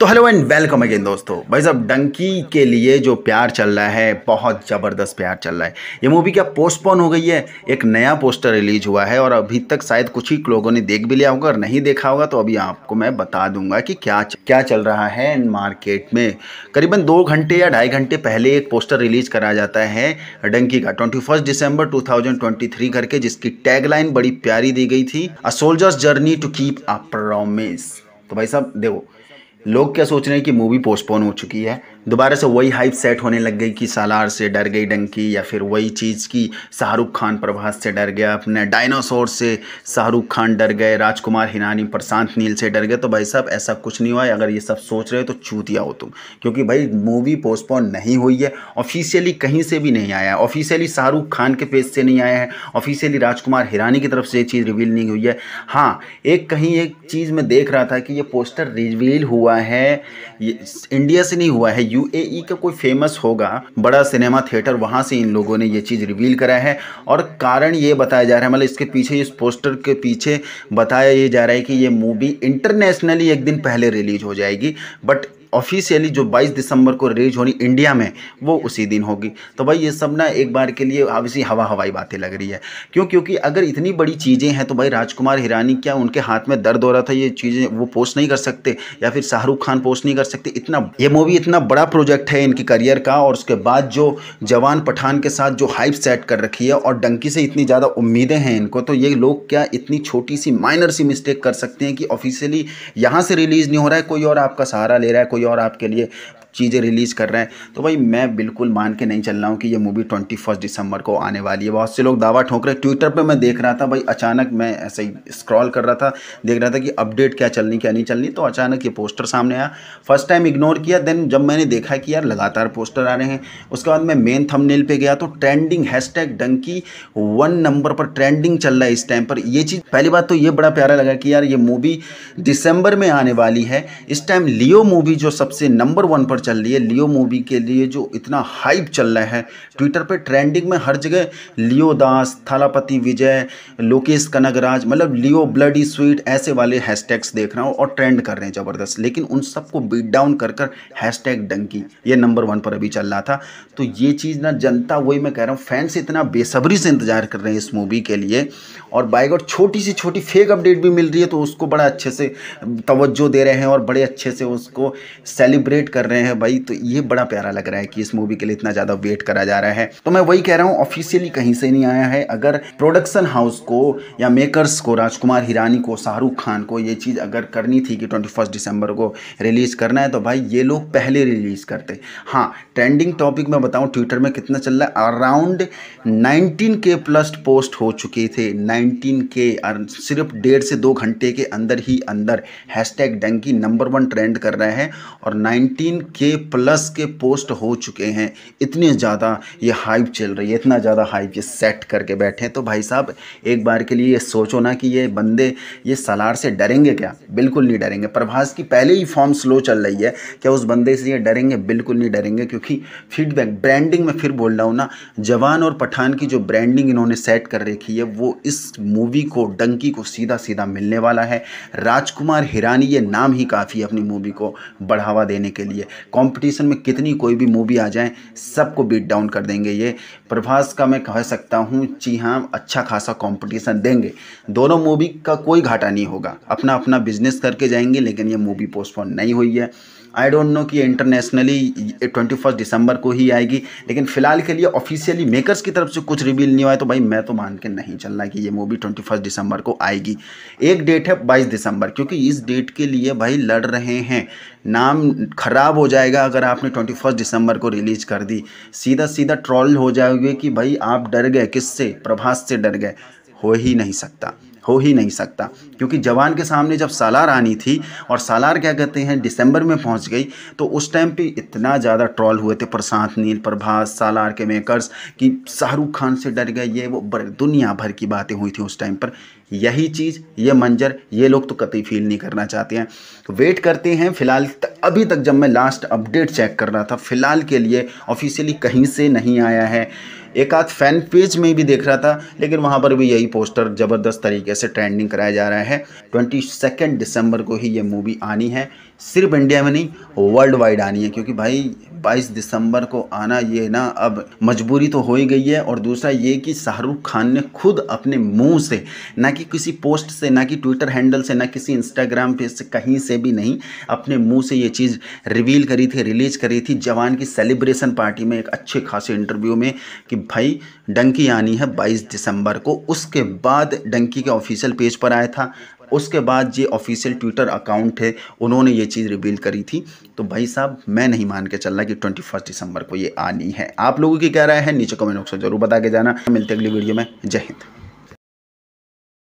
तो hello and welcome again दोस्तों भाई साहब डंकी के लिए जो प्यार चल रहा है बहुत ज़बरदस्त प्यार चल रहा है ये मूवी क्या पोस्टपोन हो गई है एक नया पोस्टर रिलीज हुआ है और अभी तक शायद कुछ ही लोगों ने देख भी लिया होगा और नहीं देखा होगा तो अभी आपको मैं बता दूंगा कि क्या क्या चल रहा है मार्केट में करीबन दो घंटे या ढाई घंटे पहले एक पोस्टर रिलीज करा जाता है डंकी का ट्वेंटी दिसंबर टू करके जिसकी टैगलाइन बड़ी प्यारी दी गई थी a soldier's journey to keep a promise तो भाई साहब देखो लोग क्या सोच रहे हैं कि मूवी पोस्टपोन हो चुकी है दोबारा से वही हाइप सेट होने लग गई कि सालार से डर गई डंकी या फिर वही चीज़ की शाहरुख खान प्रभास से डर गया अपने डायनासोर से शाहरुख खान डर गए राजकुमार हिनानी प्रशांत नील से डर गए तो भाई साहब ऐसा कुछ नहीं हुआ है अगर ये सब सोच रहे हो तो चूतिया हो तुम क्योंकि भाई मूवी पोस्टपोन नहीं हुई है ऑफिशियली कहीं से भी नहीं आया है ऑफिशियली शाहरुख खान के पेज से नहीं आया है ऑफिशियली राजकुमार हिरानी की तरफ से ये चीज़ रिवील नहीं हुई है हाँ एक कहीं एक चीज़ मैं देख रहा था कि ये पोस्टर रिवील हुआ है इंडिया से नहीं हुआ है यूएई का कोई फेमस होगा बड़ा सिनेमा थिएटर वहाँ से इन लोगों ने ये चीज़ रिवील करा है और कारण ये बताया जा रहा है मतलब इसके पीछे इस पोस्टर के पीछे बताया ये जा रहा है कि ये मूवी इंटरनेशनली एक दिन पहले रिलीज हो जाएगी बट ऑफिशियली जो 22 दिसंबर को रिलीज होनी इंडिया में वो उसी दिन होगी तो भाई ये सब ना एक बार के लिए ऑब्वियसली हवा हवाई बातें लग रही है क्यों क्योंकि अगर इतनी बड़ी चीज़ें हैं तो भाई राजकुमार हिरानी क्या उनके हाथ में दर्द हो रहा था ये चीज़ें वो पोस्ट नहीं कर सकते या फिर शाहरुख खान पोस्ट नहीं कर सकते इतना ये मूवी इतना बड़ा प्रोजेक्ट है इनकी करियर का और उसके बाद जो जवान पठान के साथ जो हाइप सेट कर रखी है और डंकी से इतनी ज़्यादा उम्मीदें हैं इनको तो ये लोग क्या इतनी छोटी सी माइनर सी मिस्टेक कर सकते हैं कि ऑफिशियली यहाँ से रिलीज़ नहीं हो रहा है कोई और आपका सहारा ले रहा है कोई कोई और आपके लिए चीज़ें रिलीज़ कर रहे हैं तो भाई मैं बिल्कुल मान के नहीं चल रहा हूँ कि ये मूवी ट्वेंटी फर्स्ट दिसंबर को आने वाली है बहुत से लोग दावा ठोक रहे हैं ट्विटर पर मैं देख रहा था भाई अचानक मैं ऐसे ही स्क्रॉल कर रहा था देख रहा था कि अपडेट क्या चलनी क्या नहीं चलनी तो अचानक ये पोस्टर सामने आया फर्स्ट टाइम इग्नोर किया देन जब मैंने देखा कि यार लगातार पोस्टर आ रहे हैं उसके बाद मैं मेन थंबनेल पे गया तो trending hashtag Dunki one number पर ट्रेंडिंग चल रहा है इस टाइम पर ये चीज़ पहली बात तो ये बड़ा प्यारा लगा कि यार ये मूवी दिसंबर में आने वाली है इस टाइम लियो मूवी जो सबसे नंबर वन पर पर चल रही है लियो मूवी के लिए जो इतना हाइप चल रहा है ट्विटर पे ट्रेंडिंग में हर जगह लियो दास थालापति विजय लोकेश कनगराज मतलब लियो ब्लडी स्वीट ऐसे वाले हैशटैग्स देख रहा हूँ और ट्रेंड कर रहे हैं ज़बरदस्त लेकिन उन सबको बीट डाउन कर कर हैशटैग डंकी ये नंबर वन पर अभी चल रहा था तो ये चीज़ ना जनता वही मैं कह रहा हूँ फैंस इतना बेसब्री से इंतजार कर रहे हैं इस मूवी के लिए और बाइक और छोटी सी छोटी फेक अपडेट भी मिल रही है तो उसको बड़ा अच्छे से तवज्जो दे रहे हैं और बड़े अच्छे से उसको सेलिब्रेट कर रहे हैं हैं भाई तो ये बड़ा प्यारा लग रहा है कि इस मूवी के लिए इतना ज़्यादा वेट करा जा रहा है तो मैं वही कह रहा हूँ ऑफिशियली कहीं से नहीं आया है अगर प्रोडक्शन हाउस को या मेकर्स को राजकुमार हिरानी को शाहरुख खान को ये चीज़ अगर करनी थी कि ट्वेंटी दिसंबर को रिलीज़ करना है तो भाई ये लोग पहले रिलीज़ करते हाँ ट्रेंडिंग टॉपिक मैं बताऊँ ट्विटर में कितना चल रहा है around nineteen K plus post हो चुके थे नाइनटीन के सिर्फ डेढ़ से दो घंटे के अंदर ही अंदर hashtag Dunki number one trend कर रहे हैं और नाइनटीन के प्लस के पोस्ट हो चुके हैं इतने ज़्यादा ये हाइप चल रही है इतना ज़्यादा हाइप ये सेट करके बैठे हैं तो भाई साहब एक बार के लिए ये सोचो ना कि ये बंदे ये सलार से डरेंगे क्या बिल्कुल नहीं डरेंगे प्रभास की पहले ही फॉर्म स्लो चल रही है क्या उस बंदे से ये डरेंगे बिल्कुल नहीं डरेंगे क्योंकि फीडबैक ब्रांडिंग में फिर बोल रहा हूँ ना जवान और पठान की जो ब्रांडिंग इन्होंने सेट कर रखी है वो इस मूवी को डंकी को सीधा सीधा मिलने वाला है राजकुमार हिरानी ये नाम ही काफ़ी है अपनी मूवी को बढ़ावा देने के लिए कंपटीशन में कितनी कोई भी मूवी आ जाए सबको बीट डाउन कर देंगे ये प्रभास का मैं कह सकता हूँ जी हाँ अच्छा खासा कंपटीशन देंगे दोनों मूवी का कोई घाटा नहीं होगा अपना अपना बिजनेस करके जाएंगे लेकिन ये मूवी पोस्टपोन नहीं हुई है आई डोंट नो कि इंटरनेशनली ट्वेंटी फर्स्ट दिसंबर को ही आएगी लेकिन फिलहाल के लिए ऑफिशियली मेकर्स की तरफ से कुछ रिवील नहीं हुआ तो भाई मैं तो मान के नहीं चल रहा कि ये मूवी ट्वेंटी फर्स्ट दिसंबर को आएगी एक डेट है बाईस दिसंबर क्योंकि इस डेट के लिए भाई लड़ रहे हैं नाम खराब हो जाएगा अगर आपने ट्वेंटी फर्स्ट दिसंबर को रिलीज कर दी सीधा सीधा ट्रॉल हो जाओगे कि भाई आप डर गए किससे प्रभास से डर गए हो ही नहीं सकता हो ही नहीं सकता क्योंकि जवान के सामने जब सालार आनी थी और सालार क्या कहते हैं दिसंबर में पहुंच गई तो उस टाइम पे इतना ज़्यादा ट्रॉल हुए थे प्रशांत नील प्रभास सालार के मेकर्स कि शाहरुख खान से डर गए ये वो दुनिया भर की बातें हुई थी उस टाइम पर यही चीज़ ये मंजर ये लोग तो कतई फील नहीं करना चाहते हैं वेट करते हैं फिलहाल अभी तक जब मैं लास्ट अपडेट चेक कर रहा था फिलहाल के लिए ऑफिशियली कहीं से नहीं आया है एक आध फैन पेज में भी देख रहा था लेकिन वहाँ पर भी यही पोस्टर ज़बरदस्त तरीके से ट्रेंडिंग कराया जा रहा है ट्वेंटी सेकेंड दिसंबर को ही ये मूवी आनी है सिर्फ इंडिया में नहीं वर्ल्ड वाइड आनी है क्योंकि भाई 22 दिसंबर को आना ये ना अब मजबूरी तो हो ही गई है और दूसरा ये कि शाहरुख खान ने खुद अपने मुंह से ना कि किसी पोस्ट से ना कि ट्विटर हैंडल से ना किसी इंस्टाग्राम पेज से कहीं से भी नहीं अपने मुंह से ये चीज़ रिवील करी थी रिलीज करी थी जवान की सेलिब्रेशन पार्टी में एक अच्छे खासे इंटरव्यू में कि भाई डंकी आनी है 22 दिसंबर को उसके बाद डंकी के ऑफिशियल पेज पर आया था उसके बाद ये ऑफिशियल ट्विटर अकाउंट है उन्होंने ये चीज़ रिवील करी थी तो भाई साहब मैं नहीं मान के चल रहा कि ट्वेंटी फर्स्ट दिसंबर को ये आनी है आप लोगों की क्या राय है नीचे कमेंट बॉक्स में जरूर बता के जाना मिलते अगली वीडियो में जय हिंद